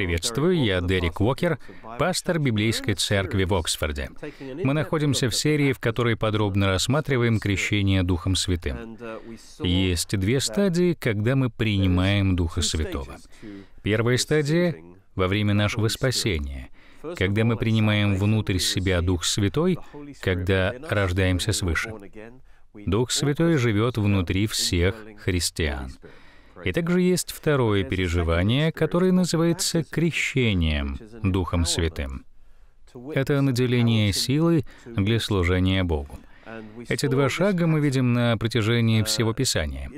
Приветствую, я Дерек Уокер, пастор Библейской церкви в Оксфорде. Мы находимся в серии, в которой подробно рассматриваем крещение Духом Святым. Есть две стадии, когда мы принимаем Духа Святого. Первая стадия — во время нашего спасения — когда мы принимаем внутрь себя Дух Святой, когда рождаемся свыше. Дух Святой живет внутри всех христиан. И также есть второе переживание, которое называется крещением Духом Святым. Это наделение силы для служения Богу. Эти два шага мы видим на протяжении всего Писания.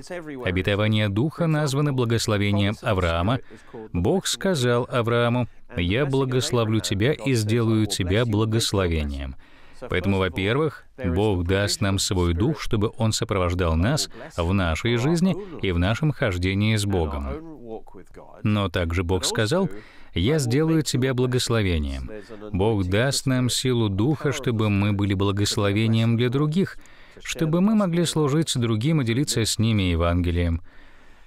Обетование Духа названо благословением Авраама. Бог сказал Аврааму, «Я благословлю тебя и сделаю тебя благословением». Поэтому, во-первых, Бог даст нам свой дух, чтобы Он сопровождал нас в нашей жизни и в нашем хождении с Богом. Но также Бог сказал, «Я сделаю тебя благословением». Бог даст нам силу Духа, чтобы мы были благословением для других, чтобы мы могли служить другим и делиться с ними Евангелием.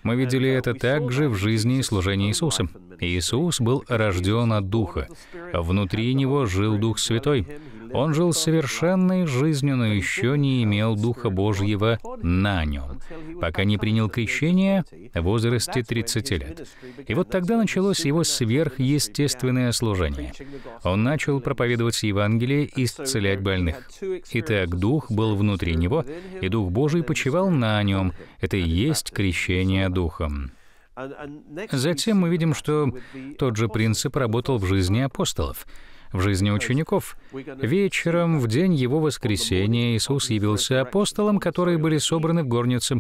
Мы видели это также в жизни и служении Иисуса. Иисус был рожден от Духа. Внутри Него жил Дух Святой. Он жил совершенной жизнью, но еще не имел Духа Божьего на нем, пока не принял крещение в возрасте 30 лет. И вот тогда началось его сверхъестественное служение. Он начал проповедовать Евангелие и исцелять больных. Итак, Дух был внутри него, и Дух Божий почивал на нем. Это и есть крещение Духом. Затем мы видим, что тот же принцип работал в жизни апостолов в жизни учеников. Вечером, в день его воскресения, Иисус явился апостолам, которые были собраны в горнице,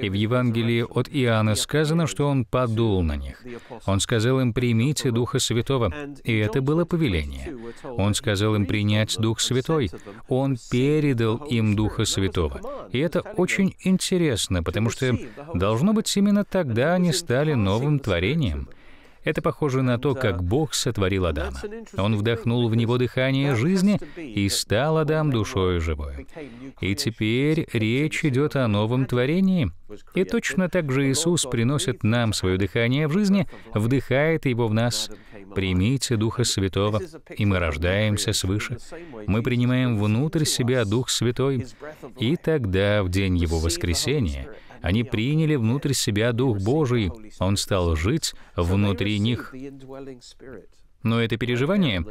и в Евангелии от Иоанна сказано, что Он подул на них. Он сказал им, «Примите Духа Святого», и это было повеление. Он сказал им принять Дух Святой. Он передал им Духа Святого. И это очень интересно, потому что, должно быть, именно тогда они стали новым творением — это похоже на то, как Бог сотворил Адама. Он вдохнул в него дыхание жизни, и стал Адам душою живой. И теперь речь идет о новом творении. И точно так же Иисус приносит нам свое дыхание в жизни, вдыхает его в нас. «Примите Духа Святого, и мы рождаемся свыше. Мы принимаем внутрь себя Дух Святой, и тогда, в день Его воскресения, они приняли внутрь себя Дух Божий. Он стал жить внутри них. Но это переживание,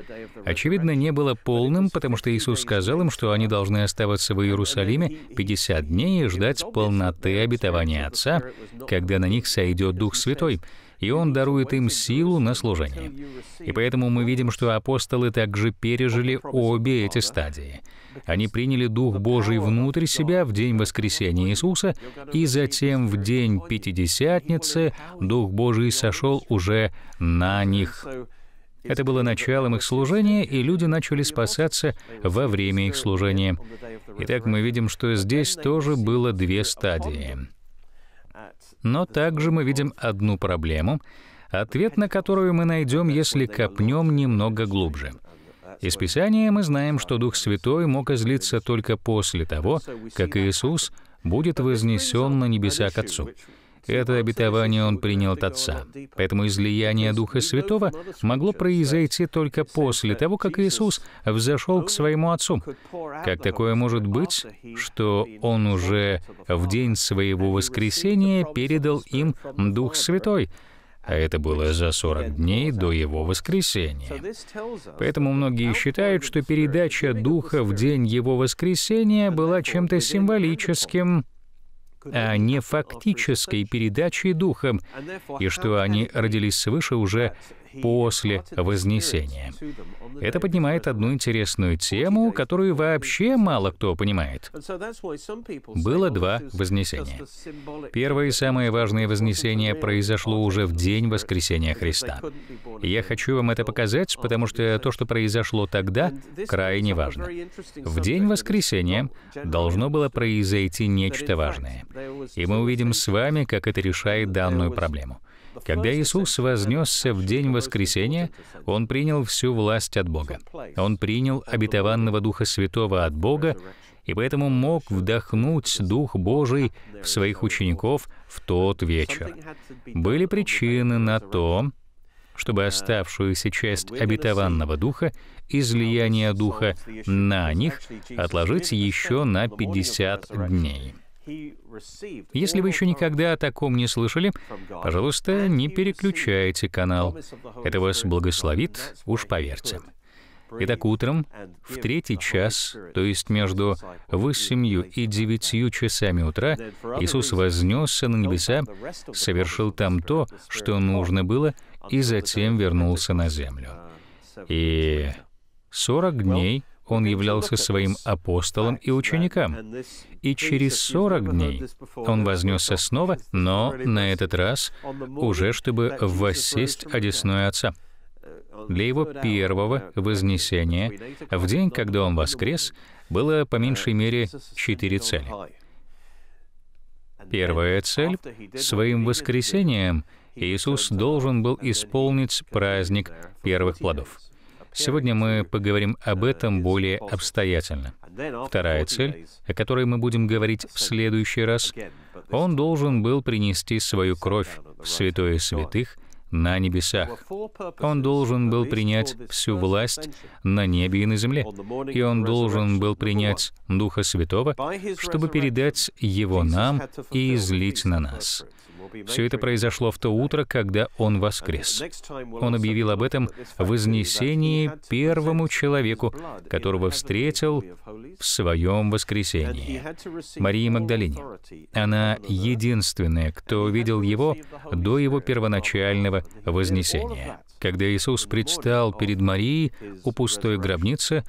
очевидно, не было полным, потому что Иисус сказал им, что они должны оставаться в Иерусалиме 50 дней и ждать полноты обетования Отца, когда на них сойдет Дух Святой и Он дарует им силу на служение. И поэтому мы видим, что апостолы также пережили обе эти стадии. Они приняли Дух Божий внутрь себя в день воскресения Иисуса, и затем в день Пятидесятницы Дух Божий сошел уже на них. Это было началом их служения, и люди начали спасаться во время их служения. Итак, мы видим, что здесь тоже было две стадии. Но также мы видим одну проблему, ответ на которую мы найдем, если копнем немного глубже. Из Писания мы знаем, что Дух Святой мог излиться только после того, как Иисус будет вознесен на небеса к Отцу. Это обетование он принял от Отца. Поэтому излияние Духа Святого могло произойти только после того, как Иисус взошел к своему Отцу. Как такое может быть, что Он уже в день своего воскресения передал им Дух Святой, а это было за 40 дней до его воскресения. Поэтому многие считают, что передача Духа в день его воскресения была чем-то символическим, а не фактической передачей духом, и что они родились свыше уже после Вознесения. Это поднимает одну интересную тему, которую вообще мало кто понимает. Было два Вознесения. Первое и самое важное Вознесение произошло уже в день воскресения Христа. Я хочу вам это показать, потому что то, что произошло тогда, крайне важно. В день воскресения должно было произойти нечто важное. И мы увидим с вами, как это решает данную проблему. Когда Иисус вознесся в день воскресения, Он принял всю власть от Бога. Он принял обетованного Духа Святого от Бога и поэтому мог вдохнуть Дух Божий в своих учеников в тот вечер. Были причины на то, чтобы оставшуюся часть обетованного Духа, излияния Духа на них, отложить еще на 50 дней. Если вы еще никогда о таком не слышали, пожалуйста, не переключайте канал. Это вас благословит, уж поверьте. Итак, утром в третий час, то есть между восемью и девятью часами утра, Иисус вознесся на небеса, совершил там то, что нужно было, и затем вернулся на землю. И uh, сорок дней — он являлся своим апостолом и ученикам. И через 40 дней он вознесся снова, но на этот раз уже чтобы воссесть одесную Отца. Для его первого вознесения, в день, когда он воскрес, было по меньшей мере четыре цели. Первая цель — своим воскресением Иисус должен был исполнить праздник первых плодов — Сегодня мы поговорим об этом более обстоятельно. Вторая цель, о которой мы будем говорить в следующий раз, он должен был принести свою кровь в святое святых на небесах. Он должен был принять всю власть на небе и на земле, и он должен был принять Духа Святого, чтобы передать его нам и излить на нас. Все это произошло в то утро, когда Он воскрес. Он объявил об этом вознесении первому человеку, которого встретил в своем воскресении. Марии Магдалине. Она единственная, кто видел Его до Его первоначального вознесения. Когда Иисус предстал перед Марией у пустой гробницы,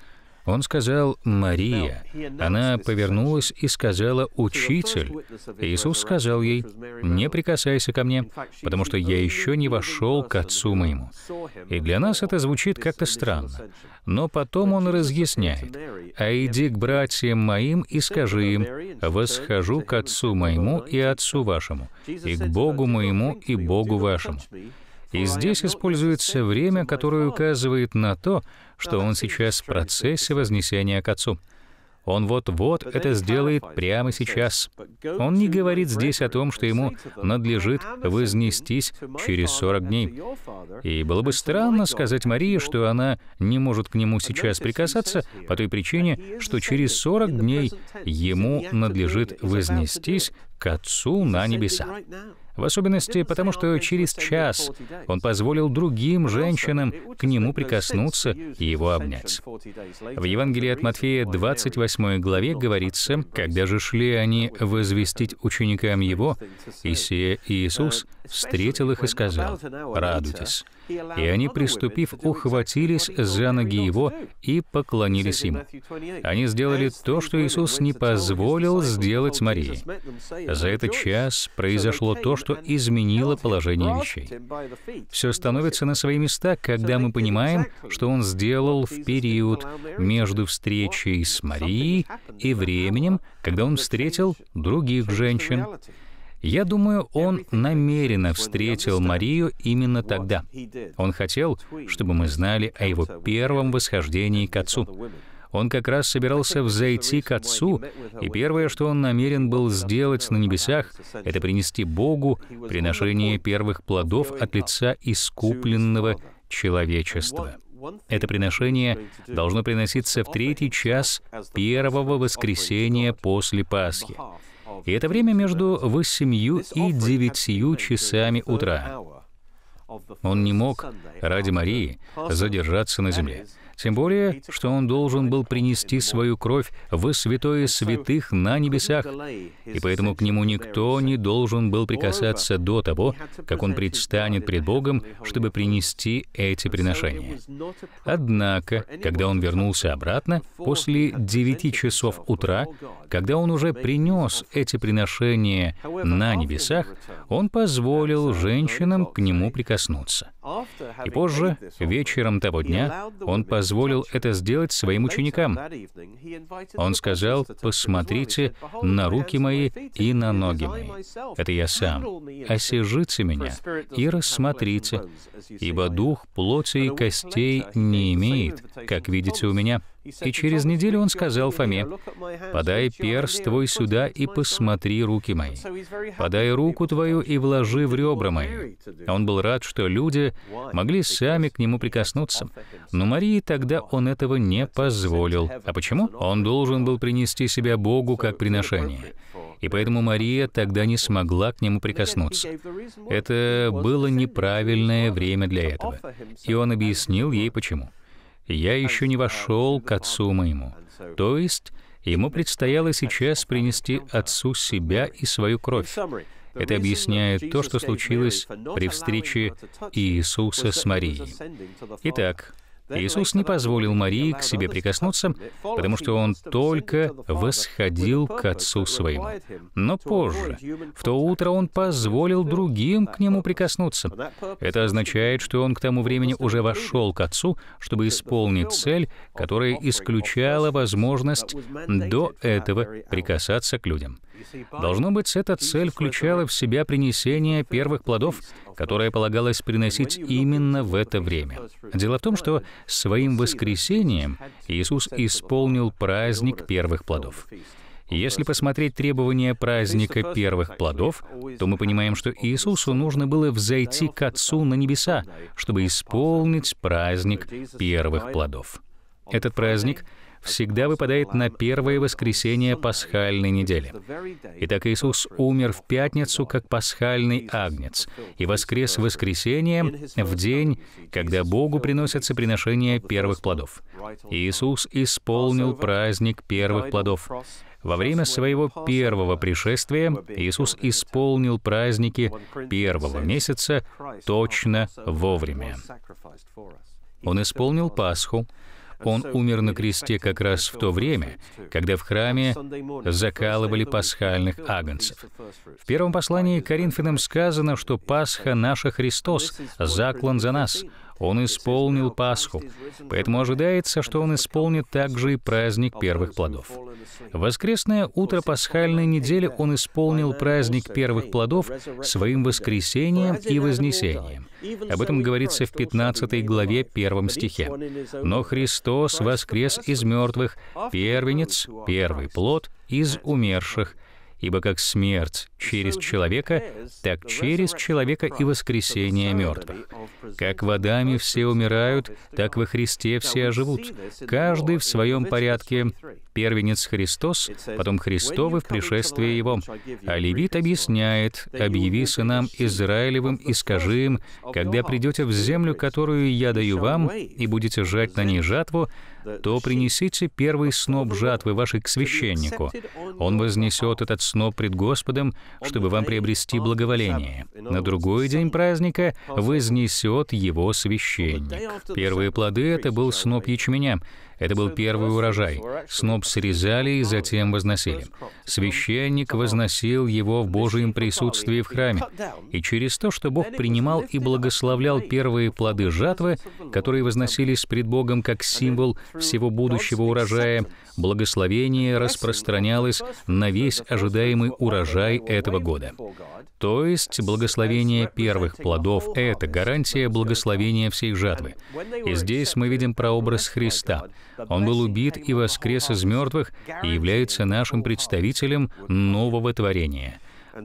он сказал «Мария». Она повернулась и сказала «Учитель». Иисус сказал ей «Не прикасайся ко мне, потому что я еще не вошел к Отцу моему». И для нас это звучит как-то странно. Но потом он разъясняет «А иди к братьям моим и скажи им, восхожу к Отцу моему и Отцу вашему, и к Богу моему и Богу вашему». И здесь используется время, которое указывает на то, что он сейчас в процессе вознесения к Отцу. Он вот-вот это сделает прямо сейчас. Он не говорит здесь о том, что ему надлежит вознестись через 40 дней. И было бы странно сказать Марии, что она не может к нему сейчас прикасаться по той причине, что через 40 дней ему надлежит вознестись к Отцу на небеса. В особенности потому, что через час он позволил другим женщинам к нему прикоснуться и его обнять. В Евангелии от Матфея 28 главе говорится, «Когда же шли они возвестить ученикам его, и сие Иисус, встретил их и сказал, «Радуйтесь». И они, приступив, ухватились за ноги его и поклонились ему. Они сделали то, что Иисус не позволил сделать Марии. За этот час произошло то, что изменило положение вещей. Все становится на свои места, когда мы понимаем, что Он сделал в период между встречей с Марией и временем, когда Он встретил других женщин. Я думаю, он намеренно встретил Марию именно тогда. Он хотел, чтобы мы знали о его первом восхождении к Отцу. Он как раз собирался взойти к Отцу, и первое, что он намерен был сделать на небесах, это принести Богу приношение первых плодов от лица искупленного человечества. Это приношение должно приноситься в третий час первого воскресения после Пасхи. И это время между восемью и девятью часами утра. Он не мог ради Марии задержаться на земле. Тем более, что он должен был принести свою кровь во святое святых на небесах, и поэтому к нему никто не должен был прикасаться до того, как он предстанет пред Богом, чтобы принести эти приношения. Однако, когда он вернулся обратно, после 9 часов утра, когда он уже принес эти приношения на небесах, он позволил женщинам к нему прикоснуться. И позже, вечером того дня, он позволил позволил это сделать своим ученикам. Он сказал, «Посмотрите на руки мои и на ноги мои. Это я сам. Осижите меня и рассмотрите, ибо дух плоти и костей не имеет, как видите у меня». И через неделю он сказал Фоме, «Подай перст твой сюда и посмотри руки мои. Подай руку твою и вложи в ребра мои». Он был рад, что люди могли сами к нему прикоснуться. Но Марии тогда он этого не позволил. А почему? Он должен был принести себя Богу как приношение. И поэтому Мария тогда не смогла к нему прикоснуться. Это было неправильное время для этого. И он объяснил ей почему я еще не вошел к Отцу моему. То есть ему предстояло сейчас принести Отцу себя и свою кровь. Это объясняет то, что случилось при встрече Иисуса с Марией. Итак, Иисус не позволил Марии к себе прикоснуться, потому что Он только восходил к Отцу Своему. Но позже, в то утро Он позволил другим к Нему прикоснуться. Это означает, что Он к тому времени уже вошел к Отцу, чтобы исполнить цель, которая исключала возможность до этого прикасаться к людям. Должно быть, эта цель включала в себя принесение первых плодов, которое полагалось приносить именно в это время. Дело в том, что своим воскресением Иисус исполнил праздник первых плодов. Если посмотреть требования праздника первых плодов, то мы понимаем, что Иисусу нужно было взойти к Отцу на небеса, чтобы исполнить праздник первых плодов. Этот праздник — всегда выпадает на первое воскресенье пасхальной недели. Итак, Иисус умер в пятницу как пасхальный агнец и воскрес в воскресенье в день, когда Богу приносятся приношения первых плодов. Иисус исполнил праздник первых плодов. Во время своего первого пришествия Иисус исполнил праздники первого месяца точно вовремя. Он исполнил Пасху, он умер на кресте как раз в то время, когда в храме закалывали пасхальных агнцев. В первом послании к Коринфянам сказано, что Пасха наша Христос, заклан за нас. Он исполнил Пасху, поэтому ожидается, что он исполнит также и праздник первых плодов. воскресное утро пасхальной недели он исполнил праздник первых плодов своим воскресением и вознесением. Об этом говорится в 15 главе 1 стихе. «Но Христос воскрес из мертвых, первенец, первый плод из умерших, ибо как смерть через человека, так через человека и воскресение мертвых. Как в Адаме все умирают, так во Христе все оживут, каждый в своем порядке, первенец Христос, потом Христовы в пришествии Его. А Левит объясняет, «Объяви сынам Израилевым и скажи им, когда придете в землю, которую я даю вам, и будете жать на ней жатву, то принесите первый сноп жатвы вашей к священнику. Он вознесет этот сноп пред Господом, чтобы вам приобрести благоволение. На другой день праздника вознесет его священник. Первые плоды — это был сноп ячменя, это был первый урожай. Сноп срезали и затем возносили. Священник возносил его в Божьем присутствии в храме. И через то, что Бог принимал и благословлял первые плоды жатвы, которые возносились пред Богом как символ всего будущего урожая, благословение распространялось на весь ожидаемый урожай этого года. То есть благословение первых плодов — это гарантия благословения всей жатвы. И здесь мы видим прообраз Христа. Он был убит и воскрес из мертвых и является нашим представителем нового творения.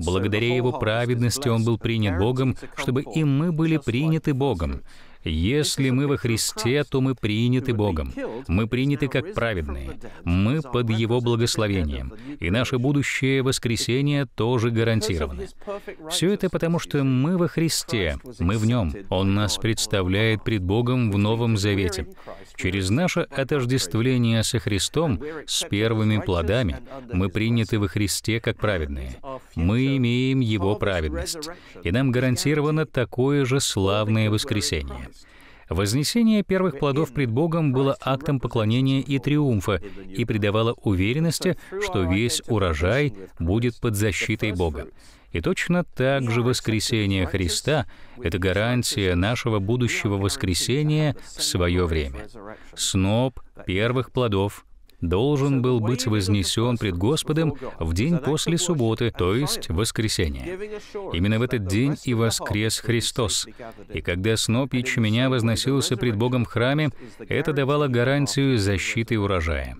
Благодаря его праведности он был принят Богом, чтобы и мы были приняты Богом. Если мы во Христе, то мы приняты Богом. Мы приняты как праведные. Мы под Его благословением. И наше будущее воскресение тоже гарантировано. Все это потому, что мы во Христе, мы в Нем. Он нас представляет пред Богом в Новом Завете. Через наше отождествление со Христом, с первыми плодами, мы приняты во Христе как праведные. Мы имеем Его праведность. И нам гарантировано такое же славное воскресение. Вознесение первых плодов пред Богом было актом поклонения и триумфа и придавало уверенности, что весь урожай будет под защитой Бога. И точно так же воскресение Христа — это гарантия нашего будущего воскресения в свое время. Сноп первых плодов должен был быть вознесен пред Господом в день после субботы, то есть воскресенье. Именно в этот день и воскрес Христос. И когда сноп ячменя возносился пред Богом в храме, это давало гарантию защиты урожая.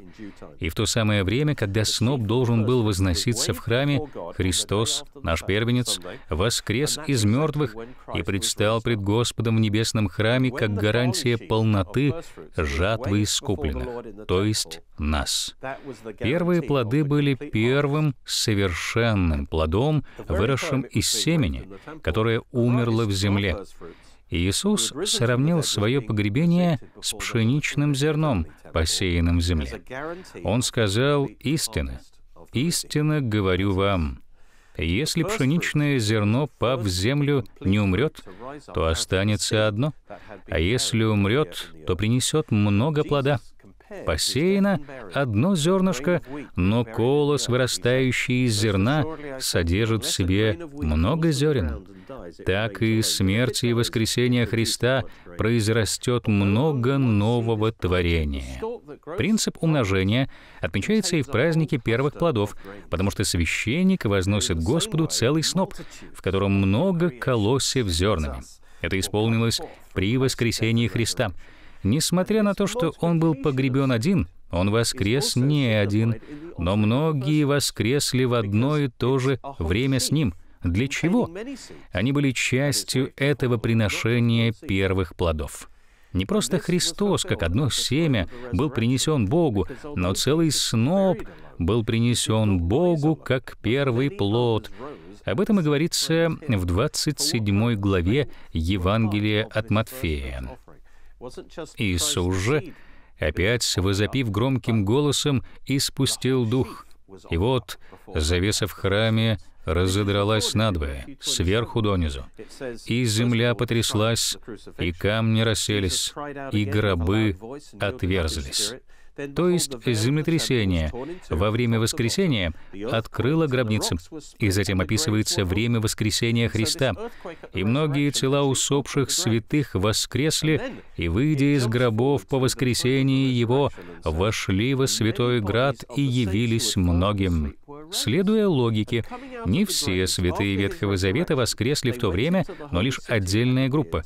И в то самое время, когда сноп должен был возноситься в храме, Христос, наш первенец, воскрес из мертвых и предстал пред Господом в небесном храме как гарантия полноты жатвы искупленных, то есть нас. Первые плоды были первым совершенным плодом, выросшим из семени, которое умерло в земле. Иисус сравнил свое погребение с пшеничным зерном, посеянным в земле. Он сказал «Истина, истинно говорю вам, если пшеничное зерно, пав в землю, не умрет, то останется одно, а если умрет, то принесет много плода» посеяно одно зернышко, но колос, вырастающий из зерна, содержит в себе много зерен. Так и смерти и воскресения Христа произрастет много нового творения. Принцип умножения отмечается и в празднике первых плодов, потому что священник возносит Господу целый сноп, в котором много колосьев зернами. Это исполнилось при воскресении Христа — Несмотря на то, что он был погребен один, он воскрес не один, но многие воскресли в одно и то же время с ним. Для чего? Они были частью этого приношения первых плодов. Не просто Христос, как одно семя, был принесен Богу, но целый сноп был принесен Богу как первый плод. Об этом и говорится в 27 главе Евангелия от Матфея. Иисус же, опять возопив громким голосом, испустил дух. И вот завеса в храме разодралась надвое, сверху донизу. И земля потряслась, и камни расселись, и гробы отверзлись то есть землетрясение, во время воскресения открыло гробницы. И затем описывается время воскресения Христа. И многие тела усопших святых воскресли, и, выйдя из гробов по воскресении Его, вошли во Святой Град и явились многим. Следуя логике, не все святые Ветхого Завета воскресли в то время, но лишь отдельная группа.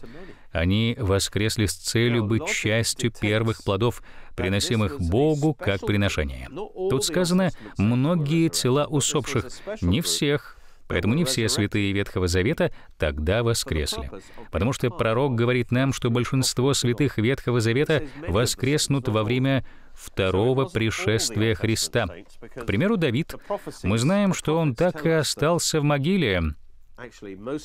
Они воскресли с целью быть частью первых плодов, приносимых Богу как приношение. Тут сказано «многие тела усопших», не всех, Поэтому не все святые Ветхого Завета тогда воскресли. Потому что пророк говорит нам, что большинство святых Ветхого Завета воскреснут во время второго пришествия Христа. К примеру, Давид. Мы знаем, что он так и остался в могиле,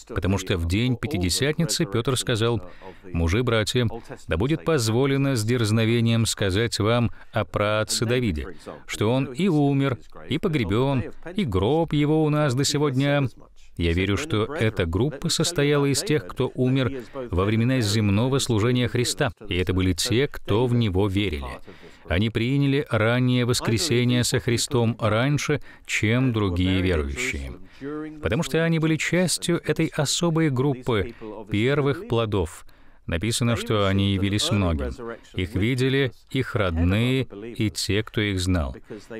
Потому что в день Пятидесятницы Петр сказал, «Мужи-братья, да будет позволено с дерзновением сказать вам о праотце Давиде, что он и умер, и погребен, и гроб его у нас до сегодня я верю, что эта группа состояла из тех, кто умер во времена земного служения Христа, и это были те, кто в Него верили. Они приняли раннее воскресение со Христом раньше, чем другие верующие, потому что они были частью этой особой группы первых плодов — Написано, что они явились многим. Их видели их родные и те, кто их знал.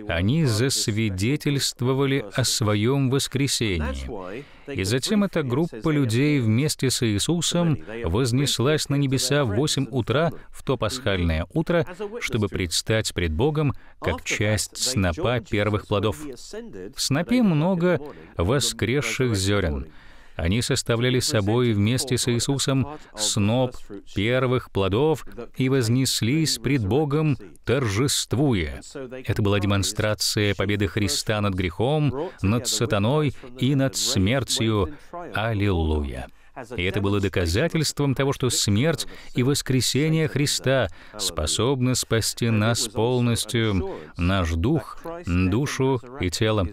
Они засвидетельствовали о своем воскресении. И затем эта группа людей вместе с Иисусом вознеслась на небеса в 8 утра в то пасхальное утро, чтобы предстать пред Богом как часть снопа первых плодов. В снопе много воскресших зерен — они составляли собой вместе с Иисусом сноп первых плодов и вознеслись пред Богом, торжествуя. Это была демонстрация победы Христа над грехом, над сатаной и над смертью. Аллилуйя! И это было доказательством того, что смерть и воскресение Христа способны спасти нас полностью, наш дух, душу и тело.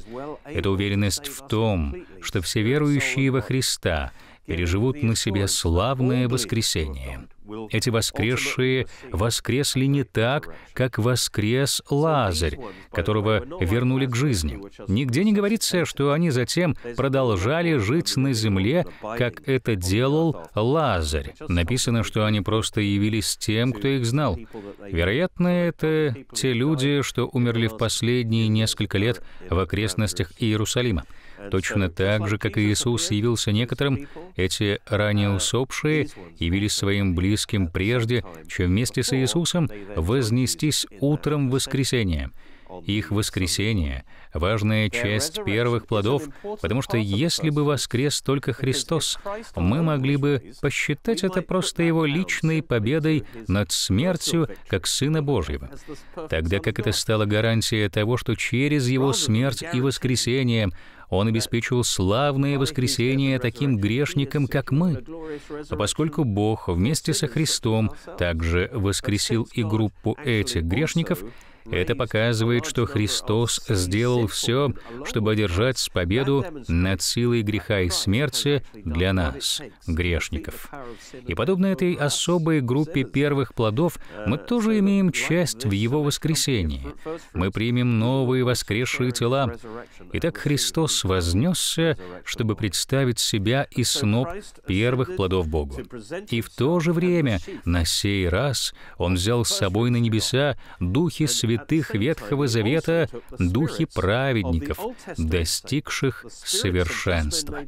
Это уверенность в том, что все верующие во Христа переживут на себе славное воскресение. Эти воскресшие воскресли не так, как воскрес Лазарь, которого вернули к жизни. Нигде не говорится, что они затем продолжали жить на земле, как это делал Лазарь. Написано, что они просто явились тем, кто их знал. Вероятно, это те люди, что умерли в последние несколько лет в окрестностях Иерусалима. Точно так же, как и Иисус явился некоторым, эти ранее усопшие явились своим близким прежде, чем вместе с Иисусом вознестись утром воскресения. Их воскресение — важная часть первых плодов, потому что если бы воскрес только Христос, мы могли бы посчитать это просто Его личной победой над смертью как Сына Божьего, тогда как это стало гарантией того, что через Его смерть и воскресение он обеспечил славное воскресение таким грешникам, как мы. А поскольку Бог вместе со Христом также воскресил и группу этих грешников, это показывает, что Христос сделал все, чтобы одержать победу над силой греха и смерти для нас, грешников. И подобно этой особой группе первых плодов, мы тоже имеем часть в Его воскресении. Мы примем новые воскресшие тела. Итак, Христос вознесся, чтобы представить себя и сноп первых плодов Богу. И в то же время, на сей раз, Он взял с собой на небеса Духи святых святых Ветхого Завета духи праведников, достигших совершенства.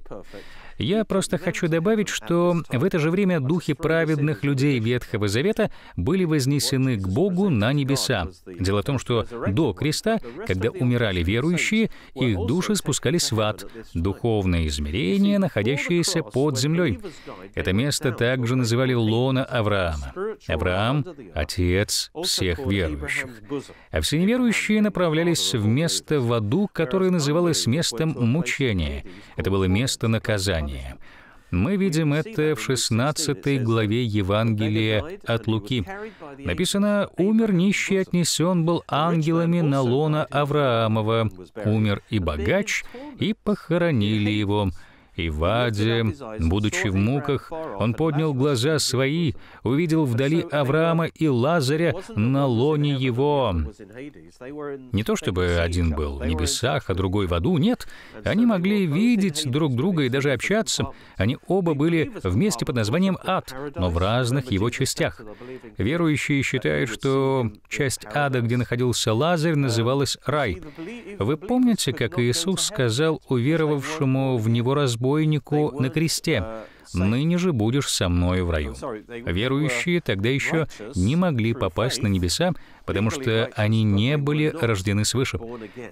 Я просто хочу добавить, что в это же время духи праведных людей Ветхого Завета были вознесены к Богу на небеса. Дело в том, что до креста, когда умирали верующие, их души спускались в ад, духовное измерение, находящееся под землей. Это место также называли лона Авраама. Авраам — отец всех верующих. А все неверующие направлялись в место в аду, которое называлось местом мучения. Это было место наказания служении. Мы видим это в 16 главе Евангелия от Луки. Написано, «Умер нищий, отнесен был ангелами на лона Авраамова, умер и богач, и похоронили его» и в Аде, будучи в муках, он поднял глаза свои, увидел вдали Авраама и Лазаря на лоне его. Не то чтобы один был в небесах, а другой в аду, нет. Они могли видеть друг друга и даже общаться. Они оба были вместе под названием ад, но в разных его частях. Верующие считают, что часть ада, где находился Лазарь, называлась рай. Вы помните, как Иисус сказал уверовавшему в него разбору, разбойнику на кресте, uh, «Ныне же будешь со мною в раю». Верующие тогда еще не могли попасть на небеса, потому что они не были рождены свыше.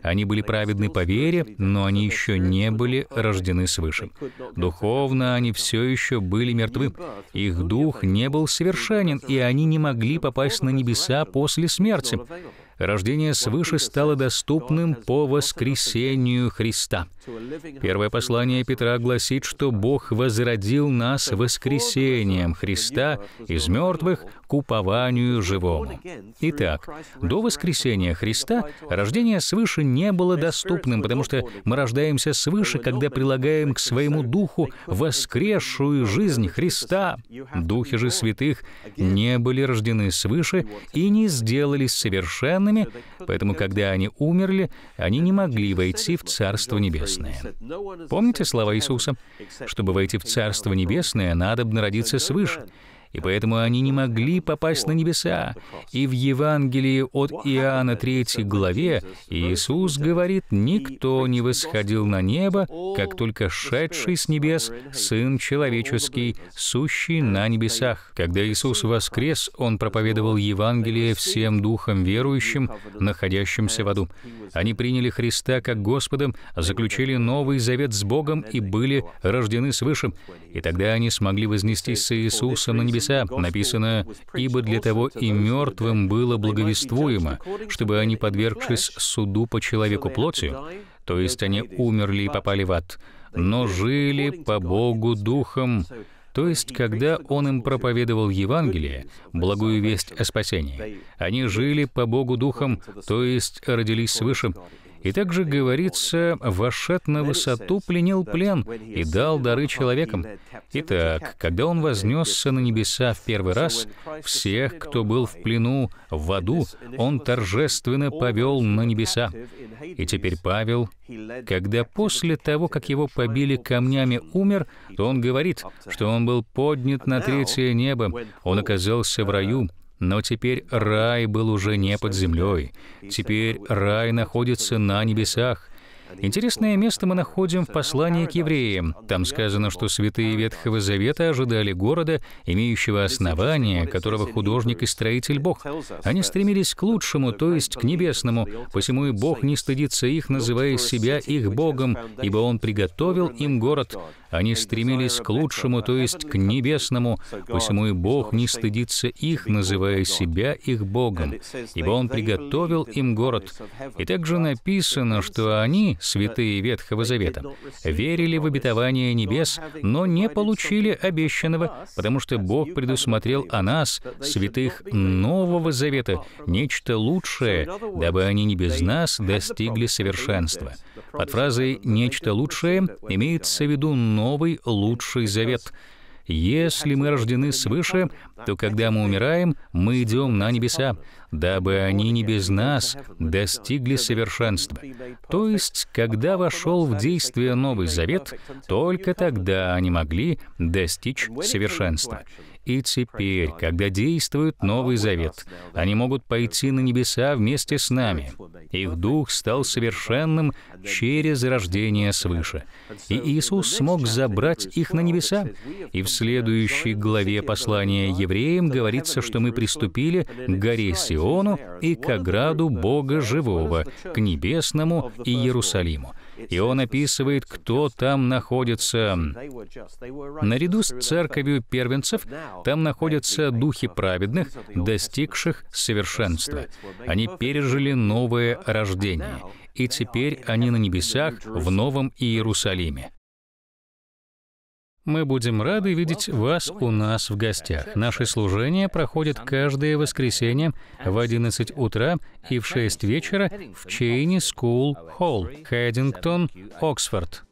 Они были праведны по вере, но они еще не были рождены свыше. Духовно они все еще были мертвы. Их дух не был совершенен, и они не могли попасть на небеса после смерти рождение свыше стало доступным по воскресению Христа. Первое послание Петра гласит, что Бог возродил нас воскресением Христа из мертвых к упованию живому. Итак, до воскресения Христа рождение свыше не было доступным, потому что мы рождаемся свыше, когда прилагаем к своему духу воскресшую жизнь Христа. Духи же святых не были рождены свыше и не сделались совершенно избранными, поэтому когда они умерли, они не могли войти в Царство Небесное. Помните слова Иисуса? «Чтобы войти в Царство Небесное, надо родиться свыше, и поэтому они не могли попасть на небеса. И в Евангелии от Иоанна 3 главе Иисус говорит, «Никто не восходил на небо, как только шедший с небес Сын Человеческий, сущий на небесах». Когда Иисус воскрес, Он проповедовал Евангелие всем духам верующим, находящимся в аду. Они приняли Христа как Господом, заключили новый завет с Богом и были рождены свыше. И тогда они смогли вознестись с Иисусом на небеса чудеса, написано, «Ибо для того и мертвым было благовествуемо, чтобы они, подвергшись суду по человеку плоти, то есть они умерли и попали в ад, но жили по Богу Духом». То есть, когда он им проповедовал Евангелие, благую весть о спасении, они жили по Богу Духом, то есть родились свыше, и также говорится, «Вошед на высоту, пленил плен и дал дары человекам». Итак, когда он вознесся на небеса в первый раз, всех, кто был в плену, в аду, он торжественно повел на небеса. И теперь Павел, когда после того, как его побили камнями, умер, то он говорит, что он был поднят на третье небо, он оказался в раю, но теперь рай был уже не под землей. Теперь рай находится на небесах. Интересное место мы находим в послании к евреям. Там сказано, что святые Ветхого Завета ожидали города, имеющего основание, которого художник и строитель Бог. Они стремились к лучшему, то есть к небесному, посему и Бог не стыдится их, называя себя их Богом, ибо Он приготовил им город. Они стремились к лучшему, то есть к небесному, посему и Бог не стыдится их, называя себя их Богом, ибо Он приготовил им город. И также написано, что они, святые Ветхого Завета, верили в обетование небес, но не получили обещанного, потому что Бог предусмотрел о нас, святых Нового Завета, нечто лучшее, дабы они не без нас достигли совершенства. Под фразой «нечто лучшее» имеется в виду новый лучший завет. Если мы рождены свыше, то когда мы умираем, мы идем на небеса, дабы они не без нас достигли совершенства. То есть, когда вошел в действие Новый Завет, только тогда они могли достичь совершенства и теперь, когда действует Новый Завет, они могут пойти на небеса вместе с нами. Их дух стал совершенным через рождение свыше. И Иисус смог забрать их на небеса. И в следующей главе послания евреям говорится, что мы приступили к горе Сиону и к ограду Бога Живого, к небесному и Иерусалиму и он описывает, кто там находится. Наряду с церковью первенцев там находятся духи праведных, достигших совершенства. Они пережили новое рождение, и теперь они на небесах в Новом Иерусалиме. Мы будем рады видеть вас у нас в гостях. Наши служения проходят каждое воскресенье в 11 утра и в 6 вечера в Чейни School Холл, Хэддингтон, Оксфорд.